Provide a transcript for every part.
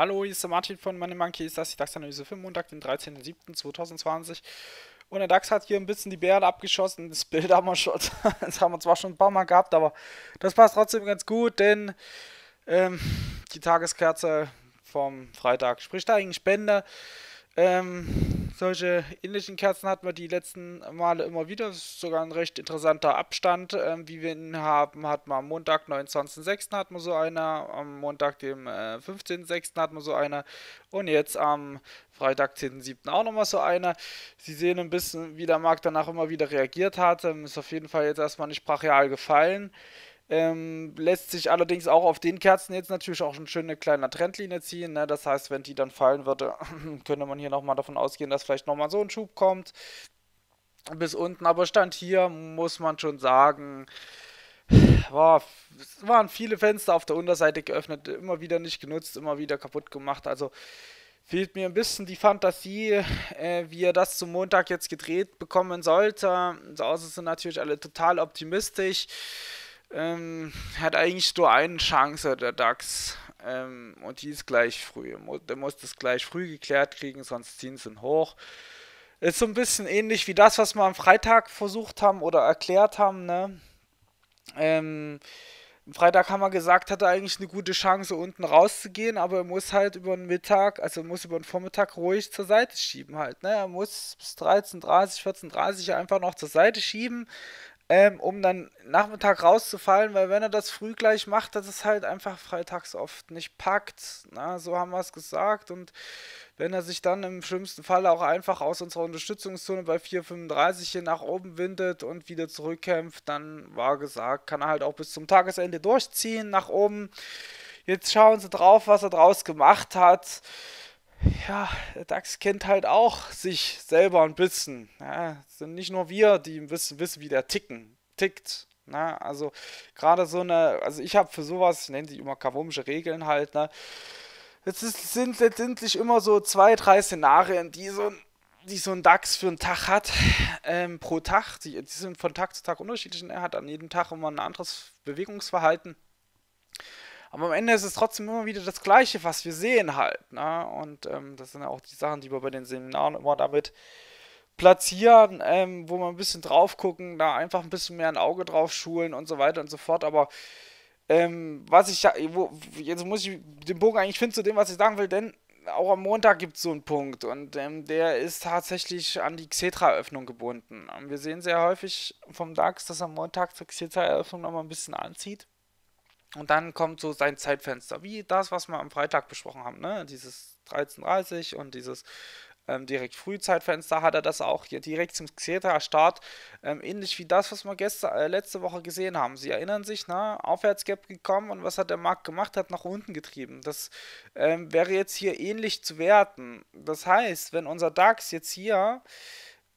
Hallo, hier ist der Martin von Money Monkey. Ist das die DAX-Analyse für Montag, den 13.07.2020? Und der DAX hat hier ein bisschen die Bären abgeschossen. Das Bild haben wir schon, das haben wir zwar schon ein paar Mal gehabt, aber das passt trotzdem ganz gut, denn ähm, die Tageskerze vom Freitag, spricht eigentlich Spender, ähm, solche indischen Kerzen hatten wir die letzten Male immer wieder. Das ist sogar ein recht interessanter Abstand. Ähm, wie wir ihn haben, hat man am Montag, 29.06. hat man so eine, am Montag, dem äh, 15.06. hat man so eine und jetzt am Freitag, 10.07. auch nochmal so eine. Sie sehen ein bisschen, wie der Markt danach immer wieder reagiert hat. Ähm, ist auf jeden Fall jetzt erstmal nicht brachial gefallen. Ähm, lässt sich allerdings auch auf den Kerzen jetzt natürlich auch schon schön eine kleine Trendlinie ziehen. Ne? Das heißt, wenn die dann fallen würde, könnte man hier nochmal davon ausgehen, dass vielleicht nochmal so ein Schub kommt. Bis unten. Aber Stand hier muss man schon sagen, war, waren viele Fenster auf der Unterseite geöffnet, immer wieder nicht genutzt, immer wieder kaputt gemacht. Also fehlt mir ein bisschen die Fantasie, äh, wie er das zum Montag jetzt gedreht bekommen sollte. So also sind natürlich alle total optimistisch. Ähm, hat eigentlich nur eine Chance, der DAX. Ähm, und die ist gleich früh. Der muss das gleich früh geklärt kriegen, sonst ziehen sie ihn hoch. Ist so ein bisschen ähnlich wie das, was wir am Freitag versucht haben oder erklärt haben, ne? Ähm, am Freitag haben wir gesagt, hat er eigentlich eine gute Chance, unten rauszugehen, aber er muss halt über den Mittag, also er muss über den Vormittag ruhig zur Seite schieben halt. Ne? Er muss bis 13.30, 14.30 einfach noch zur Seite schieben, ähm, um dann Nachmittag rauszufallen, weil wenn er das früh gleich macht, dass es halt einfach freitags oft nicht packt. Na, so haben wir es gesagt. Und wenn er sich dann im schlimmsten Fall auch einfach aus unserer Unterstützungszone bei 4,35 hier nach oben windet und wieder zurückkämpft, dann war gesagt, kann er halt auch bis zum Tagesende durchziehen nach oben. Jetzt schauen sie drauf, was er draus gemacht hat ja, der DAX kennt halt auch sich selber ein bisschen. Ja, sind nicht nur wir, die ein wissen, wie der ticken, tickt. Na, also gerade so eine, also ich habe für sowas, ich nenne sie immer kavomische Regeln halt, ne? Es ist, sind letztendlich immer so zwei, drei Szenarien, die so, die so ein DAX für einen Tag hat, ähm, pro Tag. Die, die sind von Tag zu Tag unterschiedlich. Und ne. Er hat an jedem Tag immer ein anderes Bewegungsverhalten. Aber am Ende ist es trotzdem immer wieder das Gleiche, was wir sehen halt. Ne? Und ähm, das sind ja auch die Sachen, die wir bei den Seminaren immer damit platzieren, ähm, wo wir ein bisschen drauf gucken, da einfach ein bisschen mehr ein Auge drauf schulen und so weiter und so fort. Aber ähm, was ich, wo, jetzt muss ich den Bogen eigentlich finden zu dem, was ich sagen will, denn auch am Montag gibt es so einen Punkt und ähm, der ist tatsächlich an die Xetra-Öffnung gebunden. Wir sehen sehr häufig vom DAX, dass am Montag zur Xetra-Eröffnung nochmal ein bisschen anzieht. Und dann kommt so sein Zeitfenster, wie das, was wir am Freitag besprochen haben, ne? Dieses 13.30 Uhr und dieses ähm, direkt Frühzeitfenster hat er das auch hier direkt zum Xetra-Start. Ähm, ähnlich wie das, was wir gestern, äh, letzte Woche gesehen haben. Sie erinnern sich, ne? Aufwärtsgap gekommen und was hat der Markt gemacht? Hat nach unten getrieben. Das ähm, wäre jetzt hier ähnlich zu werten. Das heißt, wenn unser DAX jetzt hier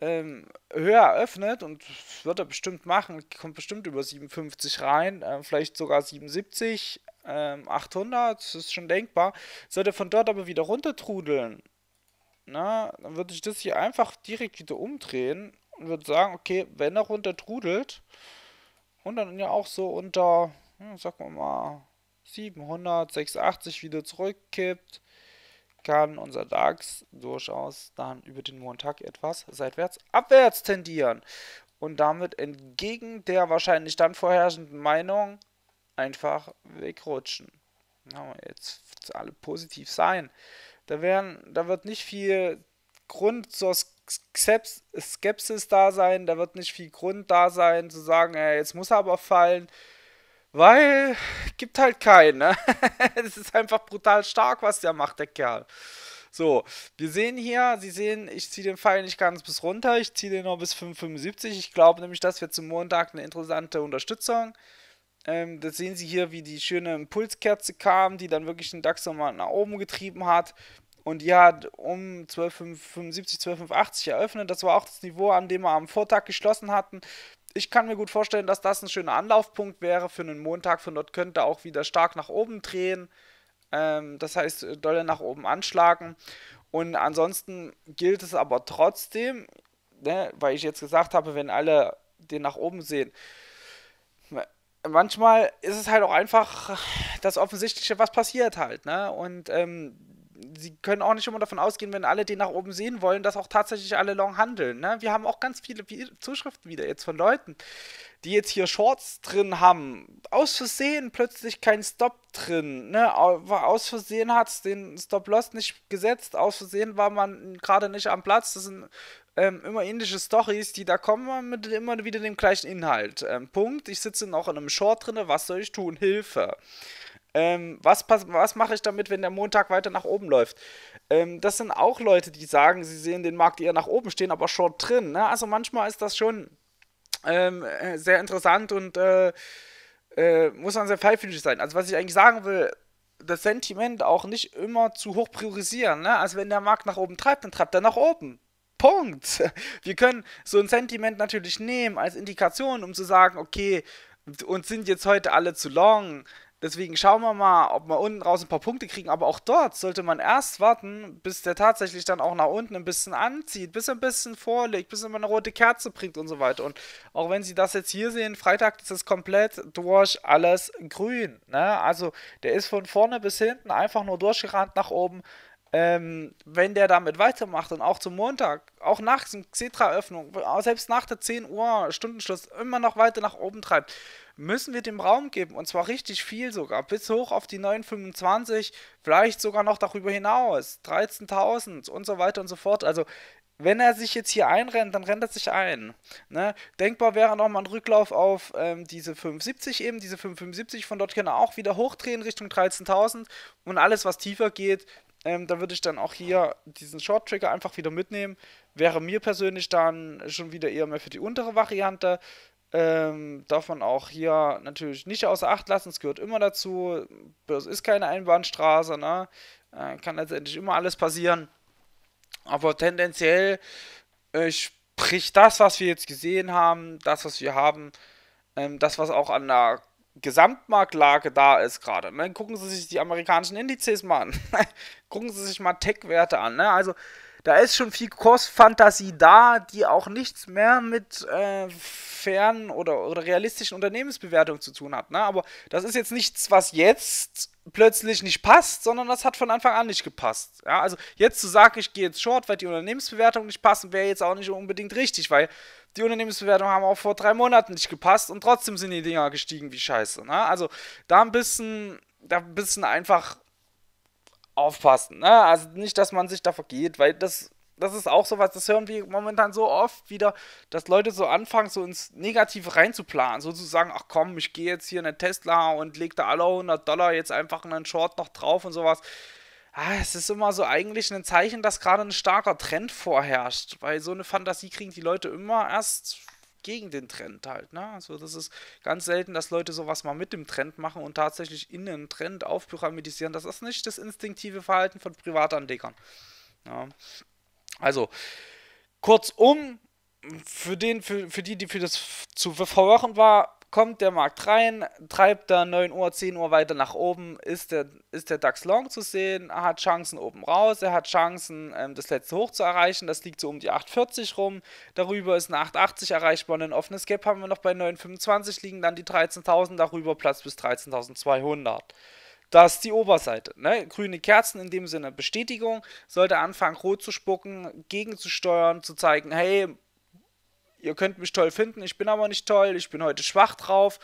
ähm, höher öffnet und wird er bestimmt machen, kommt bestimmt über 57 rein, äh, vielleicht sogar 77, äh, 800, das ist schon denkbar. Sollte von dort aber wieder runter trudeln, na, dann würde ich das hier einfach direkt wieder umdrehen und würde sagen, okay, wenn er runter trudelt und dann ja auch so unter, ja, hm, sagen wir mal, 700, 680 wieder zurückkippt, kann unser DAX durchaus dann über den Montag etwas seitwärts abwärts tendieren und damit entgegen der wahrscheinlich dann vorherrschenden Meinung einfach wegrutschen. Ja, jetzt alle positiv sein. Da, werden, da wird nicht viel Grund zur Skepsis da sein, da wird nicht viel Grund da sein zu sagen, ja, jetzt muss er aber fallen. Weil gibt halt keinen. Ne? das ist einfach brutal stark, was der macht, der Kerl. So, wir sehen hier, Sie sehen, ich ziehe den Pfeil nicht ganz bis runter, ich ziehe den noch bis 5,75. Ich glaube nämlich, dass wir zum Montag eine interessante Unterstützung. Ähm, das sehen Sie hier, wie die schöne Impulskerze kam, die dann wirklich den DAX nochmal nach oben getrieben hat. Und die hat um 12,75, 12,80 eröffnet. Das war auch das Niveau, an dem wir am Vortag geschlossen hatten ich kann mir gut vorstellen, dass das ein schöner Anlaufpunkt wäre für einen Montag. Von dort könnte auch wieder stark nach oben drehen. Ähm, das heißt, äh, Dollar nach oben anschlagen. Und ansonsten gilt es aber trotzdem, ne, weil ich jetzt gesagt habe, wenn alle den nach oben sehen, manchmal ist es halt auch einfach das Offensichtliche, was passiert halt. Ne? Und ähm, sie können auch nicht immer davon ausgehen, wenn alle den nach oben sehen wollen, dass auch tatsächlich alle long handeln. Ne? Wir haben auch ganz viele Zuschriften wieder jetzt von Leuten, die jetzt hier Shorts drin haben. Aus Versehen plötzlich kein Stop drin. Ne? Aus Versehen hat es den Stop-Loss nicht gesetzt. Aus Versehen war man gerade nicht am Platz. Das sind ähm, immer ähnliche Stories, die da kommen mit immer wieder dem gleichen Inhalt. Ähm, Punkt. Ich sitze noch in einem Short drin. Was soll ich tun? Hilfe. Ähm, was was mache ich damit, wenn der Montag weiter nach oben läuft? Ähm, das sind auch Leute, die sagen, sie sehen den Markt eher nach oben stehen, aber short drin. Ne? Also manchmal ist das schon ähm, äh, sehr interessant und äh, äh, muss man sehr fallfühlig sein. Also was ich eigentlich sagen will, das Sentiment auch nicht immer zu hoch priorisieren. Ne? Also wenn der Markt nach oben treibt, dann treibt er nach oben. Punkt. Wir können so ein Sentiment natürlich nehmen als Indikation, um zu sagen, okay, uns sind jetzt heute alle zu long. Deswegen schauen wir mal, ob wir unten raus ein paar Punkte kriegen. Aber auch dort sollte man erst warten, bis der tatsächlich dann auch nach unten ein bisschen anzieht, bis er ein bisschen vorlegt, bis er mal eine rote Kerze bringt und so weiter. Und auch wenn Sie das jetzt hier sehen, Freitag ist es komplett durch alles grün. Ne? Also der ist von vorne bis hinten einfach nur durchgerannt nach oben ähm, wenn der damit weitermacht und auch zum Montag, auch nach Xetra-Öffnung, selbst nach der 10 Uhr Stundenschluss immer noch weiter nach oben treibt, müssen wir dem Raum geben und zwar richtig viel sogar, bis hoch auf die 9,25, vielleicht sogar noch darüber hinaus, 13.000 und so weiter und so fort. Also wenn er sich jetzt hier einrennt, dann rennt er sich ein. Ne? Denkbar wäre nochmal ein Rücklauf auf ähm, diese 75 eben, diese 575. Von dort können er auch wieder hochdrehen Richtung 13.000. Und alles, was tiefer geht, ähm, da würde ich dann auch hier diesen Short Trigger einfach wieder mitnehmen. Wäre mir persönlich dann schon wieder eher mehr für die untere Variante. Ähm, darf man auch hier natürlich nicht außer Acht lassen, es gehört immer dazu. Es ist keine Einbahnstraße, ne? Äh, kann letztendlich immer alles passieren. Aber tendenziell äh, spricht das, was wir jetzt gesehen haben, das, was wir haben, ähm, das, was auch an der Gesamtmarktlage da ist gerade. Ne? Gucken Sie sich die amerikanischen Indizes mal an. Gucken Sie sich mal Tech-Werte an. Ne? Also da ist schon viel Kursfantasie da, die auch nichts mehr mit äh, fairen oder, oder realistischen Unternehmensbewertungen zu tun hat. Ne? Aber das ist jetzt nichts, was jetzt plötzlich nicht passt, sondern das hat von Anfang an nicht gepasst. Ja, also jetzt zu sagen, ich gehe jetzt short, weil die Unternehmensbewertung nicht passen, wäre jetzt auch nicht unbedingt richtig, weil die Unternehmensbewertungen haben auch vor drei Monaten nicht gepasst und trotzdem sind die Dinger gestiegen wie Scheiße. Ne? Also da ein bisschen, da ein bisschen einfach aufpassen. Ne? Also nicht, dass man sich da vergeht, weil das das ist auch sowas, das hören wir momentan so oft wieder, dass Leute so anfangen, so ins Negative reinzuplanen, so zu sagen, ach komm, ich gehe jetzt hier in eine Tesla und lege da alle 100 Dollar jetzt einfach in einen Short noch drauf und sowas. Ah, es ist immer so eigentlich ein Zeichen, dass gerade ein starker Trend vorherrscht, weil so eine Fantasie kriegen die Leute immer erst gegen den Trend halt. Ne? Also das ist ganz selten, dass Leute sowas mal mit dem Trend machen und tatsächlich in den Trend aufpyramidisieren. Das ist nicht das instinktive Verhalten von Privatanlegern. Ja. Also, kurzum, für, den, für, für die, die für das zu verworren war, kommt der Markt rein, treibt da 9 Uhr, 10 Uhr weiter nach oben, ist der, ist der DAX Long zu sehen, er hat Chancen oben raus, er hat Chancen, ähm, das letzte Hoch zu erreichen, das liegt so um die 8,40 rum, darüber ist eine 8,80 erreichbar und ein offenes Gap haben wir noch bei 9,25 liegen, dann die 13.000, darüber Platz bis 13.200. Das ist die Oberseite. Ne? Grüne Kerzen in dem Sinne. Bestätigung sollte anfangen, rot zu spucken, gegenzusteuern, zu zeigen, hey, ihr könnt mich toll finden, ich bin aber nicht toll, ich bin heute schwach drauf.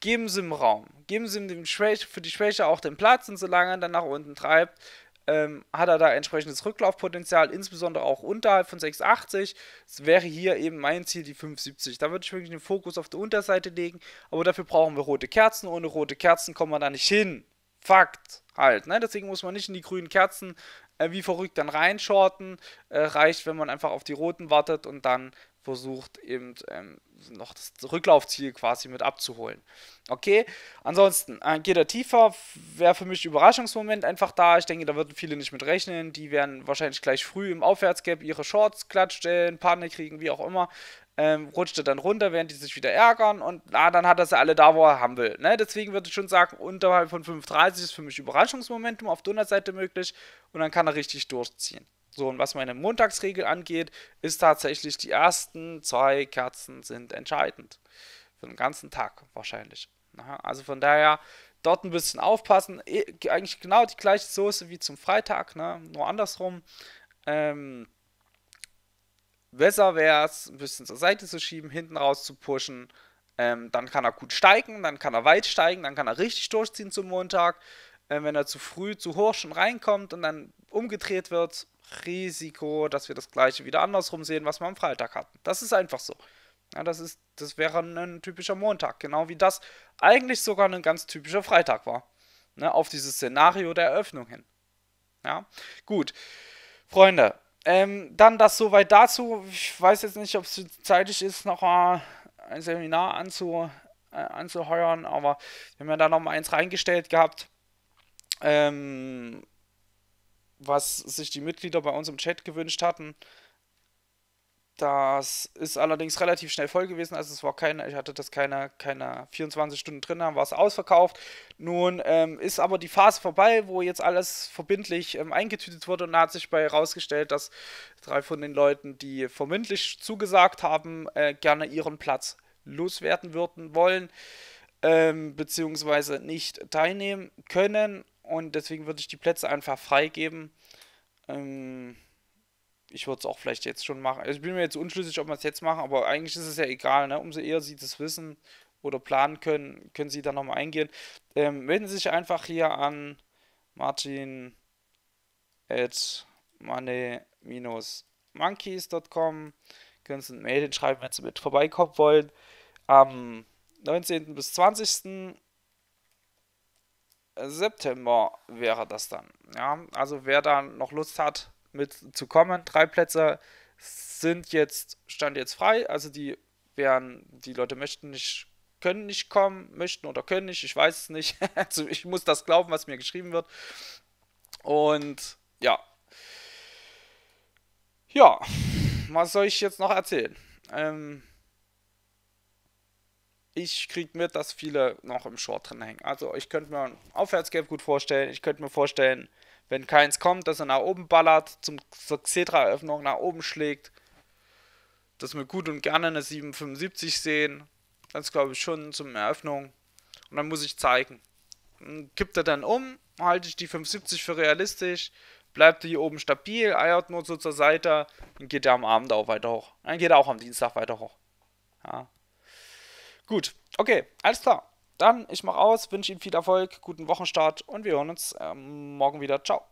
Geben Sie ihm Raum. Geben Sie ihm für die Schwäche auch den Platz und solange er dann nach unten treibt, ähm, hat er da entsprechendes Rücklaufpotenzial, insbesondere auch unterhalb von 6,80. Das wäre hier eben mein Ziel, die 5,70. Da würde ich wirklich den Fokus auf die Unterseite legen, aber dafür brauchen wir rote Kerzen. Ohne rote Kerzen kommen wir da nicht hin. Fakt halt. Ne? Deswegen muss man nicht in die grünen Kerzen äh, wie verrückt dann reinschorten. Äh, reicht, wenn man einfach auf die roten wartet und dann versucht eben ähm, noch das Rücklaufziel quasi mit abzuholen. Okay, ansonsten äh, geht er tiefer, wäre für mich Überraschungsmoment einfach da. Ich denke, da würden viele nicht mit rechnen. Die werden wahrscheinlich gleich früh im Aufwärtsgap ihre Shorts klatschstellen, Panik kriegen, wie auch immer ähm, rutscht er dann runter, während die sich wieder ärgern und na, dann hat er sie alle da, wo er haben will. Ne? Deswegen würde ich schon sagen, unterhalb von 5,30 ist für mich Überraschungsmomentum auf Donnerseite möglich und dann kann er richtig durchziehen. So, und was meine Montagsregel angeht, ist tatsächlich, die ersten zwei Kerzen sind entscheidend. Für den ganzen Tag wahrscheinlich. Aha, also von daher, dort ein bisschen aufpassen. E eigentlich genau die gleiche Soße wie zum Freitag, ne? nur andersrum. Ähm, Besser wäre es, ein bisschen zur Seite zu schieben, hinten raus zu pushen. Ähm, dann kann er gut steigen, dann kann er weit steigen, dann kann er richtig durchziehen zum Montag. Ähm, wenn er zu früh, zu hoch schon reinkommt und dann umgedreht wird, Risiko, dass wir das gleiche wieder andersrum sehen, was wir am Freitag hatten. Das ist einfach so. Ja, das, ist, das wäre ein, typischer Montag, genau wie das eigentlich sogar ein ganz typischer Freitag war. Ne, auf dieses Szenario der Eröffnung hin. Ja, gut. Freunde, ähm, dann das soweit dazu. Ich weiß jetzt nicht, ob es zeitig ist, noch ein Seminar anzu, äh, anzuheuern, aber wir haben ja da noch mal eins reingestellt gehabt, ähm, was sich die Mitglieder bei uns im Chat gewünscht hatten. Das ist allerdings relativ schnell voll gewesen, also es war keine, ich hatte das keine, keine 24 Stunden drin, dann war es ausverkauft. Nun ähm, ist aber die Phase vorbei, wo jetzt alles verbindlich ähm, eingetütet wurde und da hat sich bei herausgestellt, dass drei von den Leuten, die verbindlich zugesagt haben, äh, gerne ihren Platz loswerden würden wollen, ähm, beziehungsweise nicht teilnehmen können und deswegen würde ich die Plätze einfach freigeben. Ähm, ich würde es auch vielleicht jetzt schon machen. Also ich bin mir jetzt unschlüssig, ob wir es jetzt machen, aber eigentlich ist es ja egal. Ne? Umso eher Sie das wissen oder planen können, können Sie da nochmal eingehen. Ähm, melden Sie sich einfach hier an martin at money-monkeys.com. Können Sie ein Mail hinschreiben, wenn Sie mit vorbeikommen wollen. Am 19. bis 20. September wäre das dann. Ja, also wer da noch Lust hat, mit zu kommen. Drei Plätze sind jetzt, stand jetzt frei, also die wären, die Leute möchten nicht, können nicht kommen, möchten oder können nicht, ich weiß es nicht. also ich muss das glauben, was mir geschrieben wird. Und ja. Ja, was soll ich jetzt noch erzählen? Ähm, ich kriege mit, dass viele noch im Short drin hängen. Also ich könnte mir ein Aufwärtsgap gut vorstellen. Ich könnte mir vorstellen, wenn keins kommt, dass er nach oben ballert, zum, zur Xetra-Eröffnung nach oben schlägt. Dass wir gut und gerne eine 775 sehen. Das glaube ich schon zum Eröffnung. Und dann muss ich zeigen. Kippt er dann um, halte ich die 570 für realistisch, bleibt hier oben stabil, eiert nur so zur Seite, dann geht er am Abend auch weiter hoch. Dann geht er auch am Dienstag weiter hoch. Ja. Gut, okay, alles klar. Dann, ich mache aus, wünsche Ihnen viel Erfolg, guten Wochenstart und wir hören uns ähm, morgen wieder. Ciao.